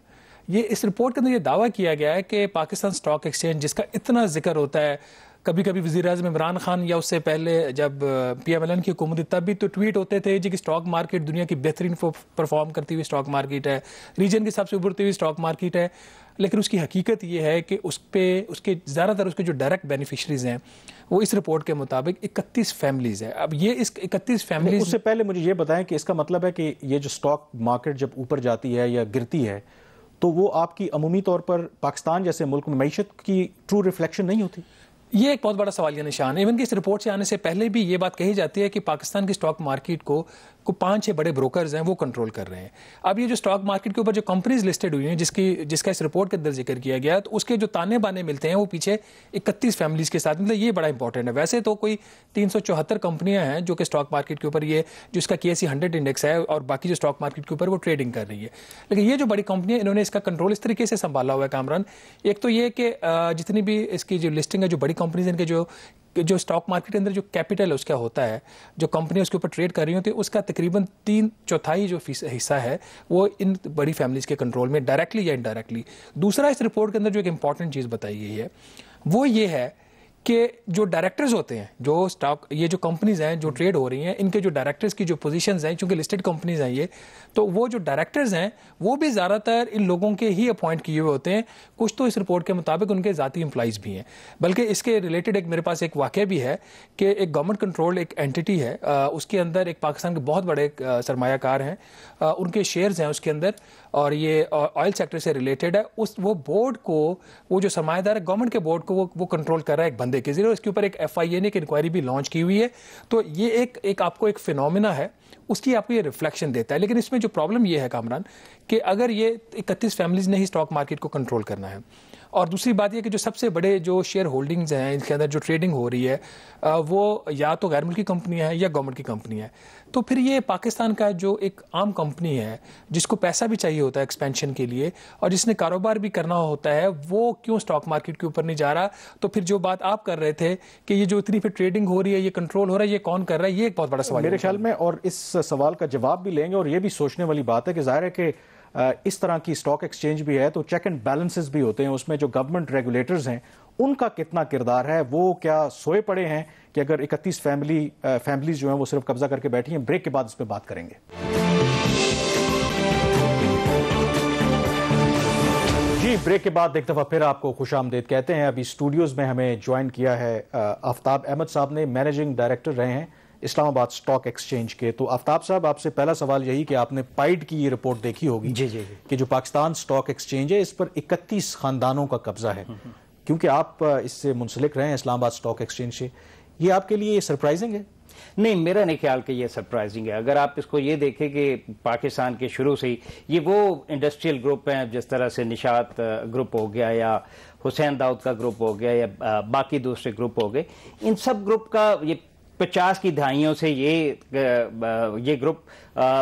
ये इस रिपोर्ट के अंदर ये दावा किया गया है कि पाकिस्तान स्टॉक एक्सचेंज जिसका इतना जिक्र होता है कभी कभी वजी अजम इमरान खान या उससे पहले जब पी एम एल एन की हुकूमत थी तब भी तो ट्वीट होते थे जी कि स्टॉक मार्केट दुनिया की बेहतरीन परफॉर्म करती हुई स्टॉक मार्केट है रीजन की सबसे उभरती हुई स्टॉक मार्केट है लेकिन उसकी हकीकत यह है कि उस पर उसके ज़्यादातर उसके जो डायरेक्ट बेनिफिशरीज़ हैं वो इस रिपोर्ट के मुताबिक इकतीस फैमिलीज़ है अब ये इस इकतीस फैमिली उससे पहले मुझे ये बताएं कि इसका मतलब है कि ये जो स्टॉक मार्केट जब ऊपर जाती है या गिरती है तो वो आपकी अमूमी तौर पर पाकिस्तान जैसे मुल्क में मीशत की ट्रू रिफ्लेक्शन नहीं होती ये एक बहुत बड़ा सवालिया निशान है इवन की इस रिपोर्ट से आने से पहले भी ये बात कही जाती है कि पाकिस्तान की स्टॉक मार्केट को को पांच छह बड़े ब्रोकर्स हैं वो कंट्रोल कर रहे हैं अब ये जो स्टॉक मार्केट के ऊपर जो कंपनीज लिस्टेड हुई हैं जिसकी जिसका इस रिपोर्ट के अंदर जिक्र किया गया तो उसके जो ताने बाने मिलते हैं वो पीछे इकतीस फैमिलीज के साथ मतलब ये बड़ा इंपॉर्टेंट है वैसे तो कोई तीन कंपनियां हैं जो कि स्टॉक मार्केट के ऊपर ये जिसका के एस इंडेक्स है और बाकी जो स्टॉक मार्केट के ऊपर वो ट्रेडिंग कर रही है लेकिन ये जो बड़ी कंपनी है इन्होंने इसका कंट्रोल इस तरीके से संभाला हुआ है कामरान एक तो ये कि जितनी भी इसकी जो लिस्टिंग है जो बड़ी कंपनीज इनके जो जो स्टॉक मार्केट के अंदर जो कैपिटल उसका होता है जो कंपनी उसके ऊपर ट्रेड कर रही होती है उसका तकरीबन तीन चौथाई जो हिस्सा है वो इन बड़ी फैमिलीज़ के कंट्रोल में डायरेक्टली या इनडायरेक्टली दूसरा इस रिपोर्ट के अंदर जो एक इंपॉर्टेंट चीज़ बताई गई है वो ये है कि जो डायरेक्टर्स होते हैं जो स्टॉक ये जो कंपनीज हैं जो ट्रेड हो रही हैं इनके जो डायरेक्टर्स की जो पोजीशंस हैं चूंकि लिस्टेड कंपनीज हैं ये तो वो जो डायरेक्टर्स हैं वो भी ज़्यादातर इन लोगों के ही अपॉइंट किए हुए होते हैं कुछ तो इस रिपोर्ट के मुताबिक उनके ज़ाती एम्प्लॉज़ भी हैं बल्कि इसके रिलेटेड एक मेरे पास एक वाक्य भी है कि एक गवर्नमेंट कंट्रोल एक एंटिटी है उसके अंदर एक पाकिस्तान के बहुत बड़े सरमाकार हैं उनके शेयर्स हैं उसके अंदर और ये ऑयल सेक्टर से रिलेटेड है उस वो बोर्ड को वो जो समाजदार है गवर्नमेंट के बोर्ड को वो वो कंट्रोल कर रहा है एक बंदे के जरिए इसके ऊपर एक एफ आई ए ने एक इंक्वायरी भी लॉन्च की हुई है तो ये एक एक आपको एक फिनोमिना है उसकी आपको ये रिफ्लेक्शन देता है लेकिन इसमें जो प्रॉब्लम ये है कामरान कि अगर ये इकतीस फैमिलीज ने ही स्टॉक मार्केट को कंट्रोल करना है और दूसरी बात यह कि जो सबसे बड़े जो शेयर होल्डिंग्स हैं इनके अंदर जो ट्रेडिंग हो रही है वो या तो गैर मुल्की कंपनियाँ हैं या गवर्नमेंट की कंपनी है तो फिर ये पाकिस्तान का जो एक आम कंपनी है जिसको पैसा भी चाहिए होता है एक्सपेंशन के लिए और जिसने कारोबार भी करना होता है वो क्यों स्टॉक मार्केट के ऊपर नहीं जा रहा तो फिर जो बात आप कर रहे थे कि ये जो इतनी फिर ट्रेडिंग हो रही है ये कंट्रोल हो रहा है ये कौन कर रहा है ये एक बहुत बड़ा सवाल मेरे ख्याल में और इस सवाल का जवाब भी लेंगे और ये भी सोचने वाली बात है कि जाहिर है कि इस तरह की स्टॉक एक्सचेंज भी है तो चेक एंड बैलेंसेस भी होते हैं उसमें जो गवर्नमेंट रेगुलेटर्स हैं उनका कितना किरदार है वो क्या सोए पड़े हैं कि अगर 31 फैमिली फैमिलीज जो हैं वो सिर्फ कब्जा करके बैठी हैं ब्रेक के बाद इस पर बात करेंगे जी ब्रेक के बाद एक दफ़ा फिर आपको खुश आमदेद कहते हैं अभी स्टूडियोज़ में हमें ज्वाइन किया है आफ्ताब अहमद साहब ने मैनेजिंग डायरेक्टर रहे हैं इस्लामाबाद स्टॉक एक्सचेंज के तो आफ्ताब साहब आपसे पहला सवाल यही कि आपने पाइड की ये रिपोर्ट देखी होगी जी जी कि जो पाकिस्तान स्टॉक एक्सचेंज है इस पर इकतीस खानदानों का कब्जा है क्योंकि आप इससे मुंसलिक रहे हैं इस्लामाबाद स्टॉक एक्सचेंज से ये आपके लिए सरप्राइजिंग है नहीं मेरा नहीं ख्याल कि ये सरप्राइजिंग है अगर आप इसको ये देखें कि पाकिस्तान के शुरू से ही ये वो इंडस्ट्रियल ग्रुप हैं जिस तरह से निशात ग्रुप हो गया या हुसैन दाऊद का ग्रुप हो गया या बाकी दूसरे ग्रुप हो गए इन सब ग्रुप का ये पचास की दहाइयों से ये ये ग्रुप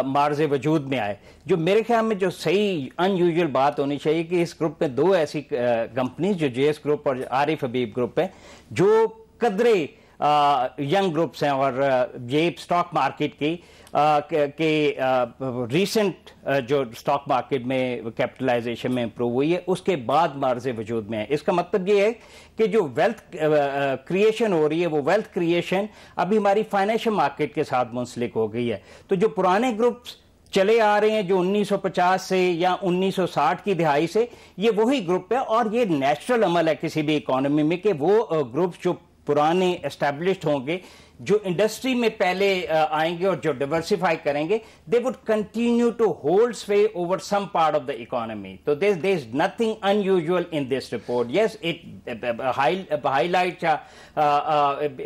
मार्ज वजूद में आए जो मेरे ख्याल में जो सही अनयूजल बात होनी चाहिए कि इस ग्रुप में दो ऐसी कंपनीज जो जे ग्रुप और आरिफ हबीब ग्रुप है जो कदरे यंग ग्रुप्स हैं और ये स्टॉक मार्केट की के रीसेंट जो स्टॉक मार्केट में कैपिटलाइजेशन में इंप्रूव हुई है उसके बाद मार्ज वजूद में है इसका मतलब ये है कि जो वेल्थ क्रिएशन हो रही है वो वेल्थ क्रिएशन अभी हमारी फाइनेंशियल मार्केट के साथ मुंसलिक हो गई है तो जो पुराने ग्रुप्स चले आ रहे हैं जो 1950 से या 1960 की दिहाई से ये वही ग्रुप है और ये नेचुरल अमल है किसी भी इकोनॉमी में कि वो ग्रुप जो पुराने एस्टेब्लिश होंगे जो इंडस्ट्री में पहले आएंगे और जो डिवर्सिफाई करेंगे they would continue to hold sway over some part of the economy तो this there is nothing unusual in this report yes it highlight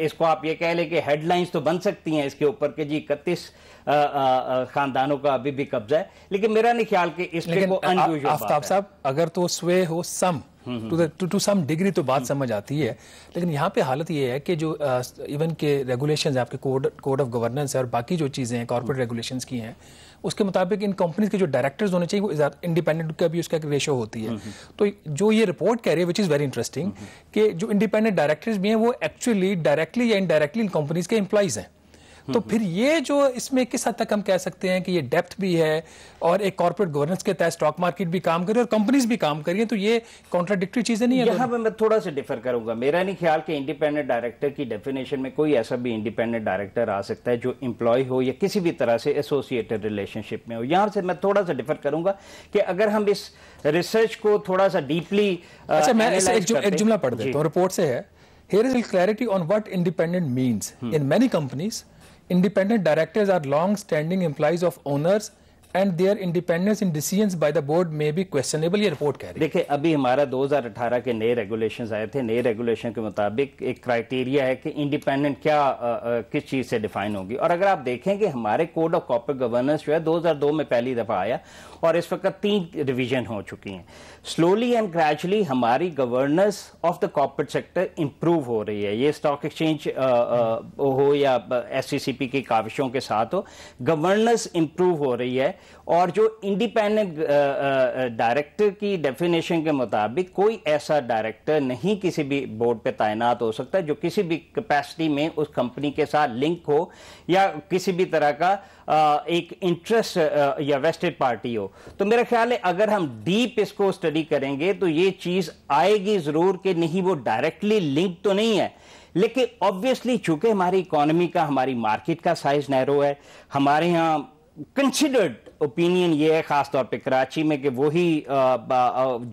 इसको आप ये कह लें कि हेडलाइंस तो बन सकती हैं इसके ऊपर के जी इकतीस खानदानों का अभी भी कब्जा है लेकिन मेरा नहीं ख्याल कि इसमें वो अनयूजल आफ्ताब साहब अगर तो स्वे हो some to to to some degree तो बात hmm. समझ आती है लेकिन यहाँ पे हालत ये है कि जो इवन के रेगुलेशन आपके कोड कोड ऑफ गवर्नेंस है और बाकी जो चीज़ें हैं कॉर्पोरेट रेगुलेशन hmm. की हैं उसके मुताबिक इन कंपनीज के जो डायरेक्टर्स होने चाहिए वो इंडिपेंडेंट का भी उसका एक रेशो होती है hmm. तो जो ये रिपोर्ट कह रही है विच इज़ वेरी इंटरेस्टिंग कि जो इंडिपेंडेंट डायरेक्टर्स भी हैं वो एक्चुअली डायरेक्टली या इनडायरेक्टली इन कंपनीज के एम्प्लॉज हैं तो हम्म, हम्म। फिर ये जो इसमें किस हद तक हम कह सकते हैं कि ये डेप्थ भी है और एक कॉर्पोरेट गवर्नेंस के तहत स्टॉक मार्केट भी काम करे और कंपनीज भी काम करिए तो ये कॉन्ट्राडिक्टी चीजें नहीं है यहाँ मैं थोड़ा सा डिफर करूंगा मेरा नहीं ख्याल कि इंडिपेंडेंट डायरेक्टर की डेफिनेशन में कोई ऐसा भी इंडिपेंडेंट डायरेक्टर आ सकता है जो इंप्लॉय हो या किसी भी तरह से एसोसिएटेड रिलेशनशिप में हो यहाँ से मैं थोड़ा सा डिफर करूंगा कि अगर हम इस रिसर्च को थोड़ा सा डीपली अच्छा मैं एक जुमला पढ़ देता हूँ रिपोर्ट से है here is clarity on what independent means. Hmm. In many companies, Independent directors are long-standing employees of owners and their independence in decision by the board में भी क्वेश्चनेबल ये रिपोर्ट कह रही देखिए अभी हमारा 2018 के नए रेगुलेशन आए थे नए रेगुलेशन के मुताबिक एक क्राइटेरिया है कि इंडिपेंडेंट क्या आ, आ, किस चीज से डिफाइन होगी और अगर आप देखें कि हमारे कोड ऑफ कॉपर गवर्नेंस जो है दो में पहली दफा आया और इस वक्त तीन रिविजन हो चुकी हैं स्लोली एंड ग्रेजुअली हमारी governance of the corporate sector improve हो रही है ये स्टॉक एक्सचेंज हो या एस की काविशों के साथ हो गवर्नेंस इंप्रूव हो रही है और जो इंडिपेंडेंट डायरेक्टर uh, uh, की डेफिनेशन के मुताबिक कोई ऐसा डायरेक्टर नहीं किसी भी बोर्ड पे तैनात हो सकता जो किसी भी कैपेसिटी में उस कंपनी के साथ लिंक हो या किसी भी तरह का आ, uh, एक इंटरेस्ट या वेस्टेड पार्टी हो तो मेरा ख्याल है अगर हम डीप इसको स्टडी करेंगे तो ये चीज़ आएगी ज़रूर कि नहीं वो डायरेक्टली लिंक तो नहीं है लेकिन ऑब्वियसली चूंकि हमारी इकोनॉमी का हमारी मार्केट का साइज नैरो है हमारे यहाँ कंसिडर्ड ओपिनियन ये है खासतौर पर कराची में कि वही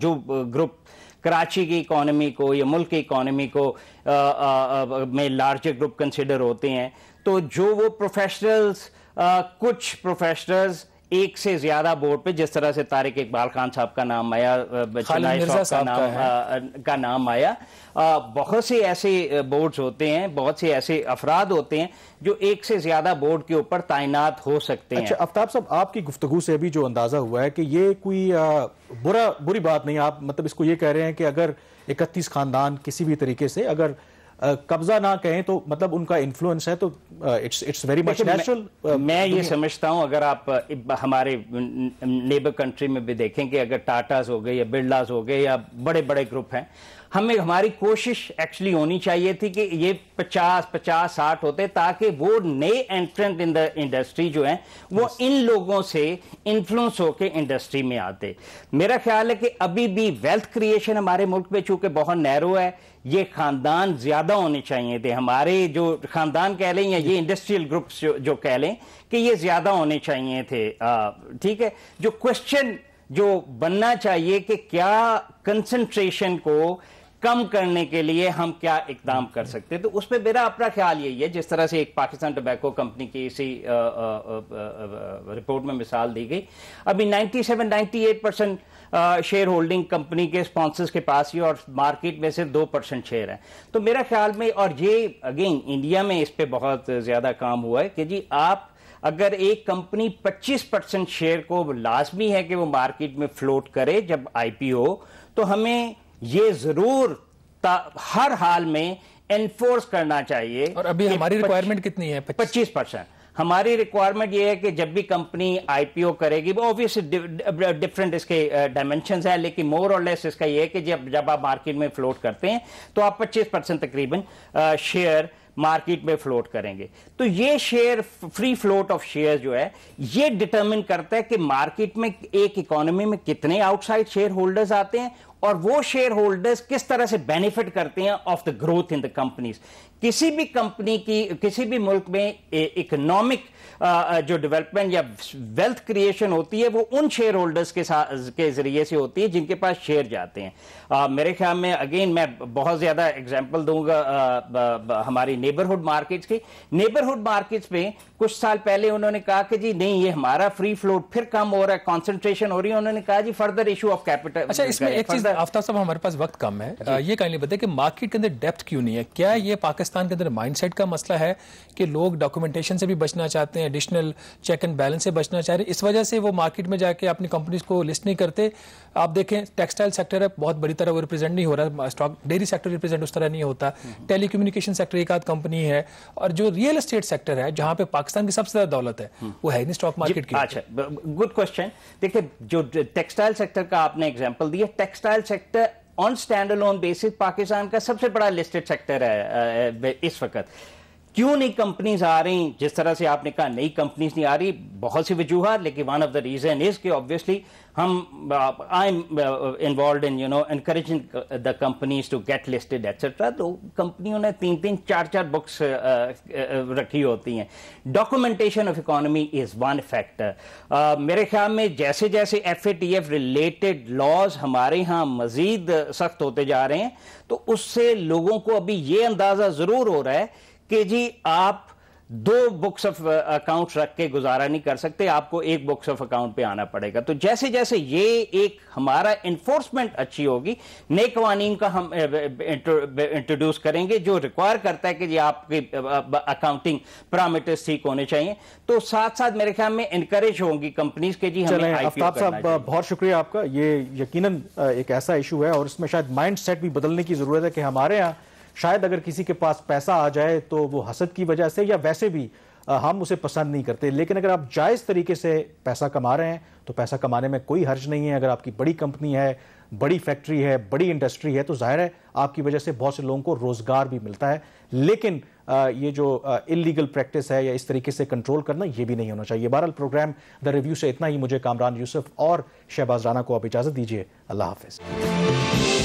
जो ग्रुप कराची की इकॉनमी को या मुल्क की इकॉनमी को आ, आ, आ, में लार्जर ग्रुप कंसिडर होते हैं तो जो वो प्रोफेशनल्स कुछ प्रोफेशनल्स एक से ज्यादा बोर्ड पे जिस तरह से तारिक इकबाल खान साहब का नाम आया का नाम का, आ, का नाम आया बहुत से ऐसे बोर्ड्स होते हैं बहुत से ऐसे अफराद होते हैं जो एक से ज्यादा बोर्ड के ऊपर तैनात हो सकते अच्छा, हैं आफ्ताब साहब आपकी गुफ्तगु से भी जो अंदाजा हुआ है कि ये कोई बुरा बुरी बात नहीं आप मतलब इसको ये कह रहे हैं कि अगर इकतीस खानदान किसी भी तरीके से अगर कब्जा ना कहें तो मतलब उनका इन्फ्लुएंस है तो it's it's very much natural मैं ये समझता हूं अगर आप हमारे नेबर कंट्री में भी देखें कि अगर टाटाज हो गए या बिरलाज हो गए या बड़े बड़े ग्रुप हैं हमें हमारी कोशिश एक्चुअली होनी चाहिए थी कि ये पचास पचास साठ होते ताकि वो नए एंट्रेंट इन द इंडस्ट्री जो है वो yes. इन लोगों से इन्फ्लुएंस होकर इंडस्ट्री में आते मेरा ख्याल है कि अभी भी वेल्थ क्रिएशन हमारे मुल्क में चूंकि बहुत नैरो है ये खानदान ज्यादा होने चाहिए थे हमारे जो खानदान कह लें या ये इंडस्ट्रियल ग्रुप्स जो, जो कह लें कि ये ज्यादा होने चाहिए थे ठीक है जो क्वेश्चन जो बनना चाहिए कि क्या कंसंट्रेशन को कम करने के लिए हम क्या इकदाम कर सकते हैं तो उस पर मेरा अपना ख्याल यही है जिस तरह से एक पाकिस्तान टोबैको कंपनी की इसी आ, आ, आ, रिपोर्ट में मिसाल दी गई अभी 97 98 परसेंट शेयर होल्डिंग कंपनी के स्पॉन्सर्स के पास ही और मार्केट में सिर्फ दो परसेंट शेयर है तो मेरा ख्याल में और ये अगेन इंडिया में इस पर बहुत ज़्यादा काम हुआ है कि जी आप अगर एक कंपनी 25 परसेंट शेयर को लाजमी है कि वो मार्केट में फ्लोट करे जब आईपीओ तो हमें ये जरूर हर हाल में एनफोर्स करना चाहिए और अभी हमारी रिक्वायरमेंट कितनी है पच्चीस परसेंट हमारी रिक्वायरमेंट ये है कि जब भी कंपनी आईपीओ करेगी वो ऑब्वियस डिफरेंट इसके डायमेंशन uh, है लेकिन मोर और लेस इसका ये है कि जब जब आप मार्केट में फ्लोट करते हैं तो आप 25 परसेंट तकरीबन शेयर uh, मार्केट में फ्लोट करेंगे तो ये share free float of share जो है ये डिटरमिन करता है कि मार्केट में एक इकोनॉमी में कितने आउटसाइड शेयर होल्डर्स आते हैं और वो शेयर होल्डर्स किस तरह से बेनिफिट करते हैं of the growth in the companies किसी भी कंपनी की किसी भी मुल्क में इकोनॉमिक जो डेवलपमेंट या वेल्थ क्रिएशन होती है वो उन शेयर होल्डर्स के साथ के जरिए से होती है जिनके पास शेयर जाते हैं आ, मेरे ख्याल में अगेन मैं बहुत ज़्यादा एग्जाम्पल दूंगा आ, ब, ब, हमारी नेबरहुड मार्केट्स की नेबरहुड मार्केट्स में कुछ साल पहले उन्होंने कहा कि जी नहीं ये हमारा फ्री फ्लोट फिर कम हो रहा है कॉन्सेंट्रेशन हो रही है उन्होंने कहा जी फर्दर इशू ऑफ कैपिटल अच्छा इसमें एक चीज़ साहब हमारे पास वक्त कम है ये कहने बताया कि मार्केट के अंदर डेप्थ क्यों नहीं है क्या ये पाकिस्तान पाकिस्तान के अंदर माइंडसेट का मसला है कि लोग डॉक्यूमेंटेशन से भी बचना चाहते हैं एडिशनल चेक एंड बैलेंस से बचना चाह रहे हैं इस वजह से वो मार्केट में जाके अपनी कंपनीज को लिस्ट नहीं करते आप देखें टेक्सटाइल सेक्टर है बहुत बड़ी तरह वो रिप्रेजेंट नहीं हो रहा स्टॉक डेयरी सेक्टर रिप्रेजेंट उस तरह नहीं होता टेली हम्म। सेक्टर एक आध कंपनी है और जो रियल एस्टेट सेक्टर है जहाँ पे पाकिस्तान की सबसे ज्यादा दौलत है हम्म। वो है नहीं स्टॉक मार्केट की अच्छा गुड क्वेश्चन देखिए जो टेक्सटाइल सेक्टर का आपने एग्जाम्पल दिया textile sector on stand alone basis Pakistan का सबसे बड़ा लिस्टेड सेक्टर है इस वक्त क्यों नई कंपनीज आ रही जिस तरह से आपने कहा नई कंपनीज नहीं आ रही बहुत सी वजूहत लेकिन one of the reason is कि ऑब्वियसली हम I am involve in you know encouraging the companies to get listed et cetera तो कंपनियों ने तीन तीन चार चार बुक्स uh, uh, रखी होती हैं documentation of economy is one factor मेरे ख्याल में जैसे जैसे F A T F related laws हमारे यहाँ मजीद सख्त होते जा रहे हैं तो उससे लोगों को अभी ये अंदाज़ा ज़रूर हो रहा है कि जी आप दो बुक्स ऑफ अकाउंट रख के गुजारा नहीं कर सकते आपको एक बुक्स ऑफ अकाउंट पे आना पड़ेगा तो जैसे जैसे ये एक हमारा इन्फोर्समेंट अच्छी होगी नए कवानीन का हम इंट्रोड्यूस uh, uh, uh, करेंगे जो रिक्वायर करता है कि जी आपके अकाउंटिंग पैरामीटर्स ठीक होने चाहिए तो साथ साथ मेरे ख्याल में इनकरेज होंगी कंपनीज के जी हमें आफ्ताब साहब बहुत शुक्रिया आपका ये यकीनन एक ऐसा इशू है और इसमें शायद माइंड भी बदलने की जरूरत है कि हमारे यहाँ शायद अगर किसी के पास पैसा आ जाए तो वो हसद की वजह से या वैसे भी हम उसे पसंद नहीं करते लेकिन अगर आप जायज़ तरीके से पैसा कमा रहे हैं तो पैसा कमाने में कोई हर्ज नहीं है अगर आपकी बड़ी कंपनी है बड़ी फैक्ट्री है बड़ी इंडस्ट्री है तो जाहिर है आपकी वजह से बहुत से लोगों को रोज़गार भी मिलता है लेकिन ये जो इलीगल प्रैक्टिस है या इस तरीके से कंट्रोल करना ये भी नहीं होना चाहिए बहरहाल प्रोग्राम द रिव्यू से इतना ही मुझे कामरान यूसुफ और शहबाज राना को आप इजाज़त दीजिए अल्लाह हाफिज़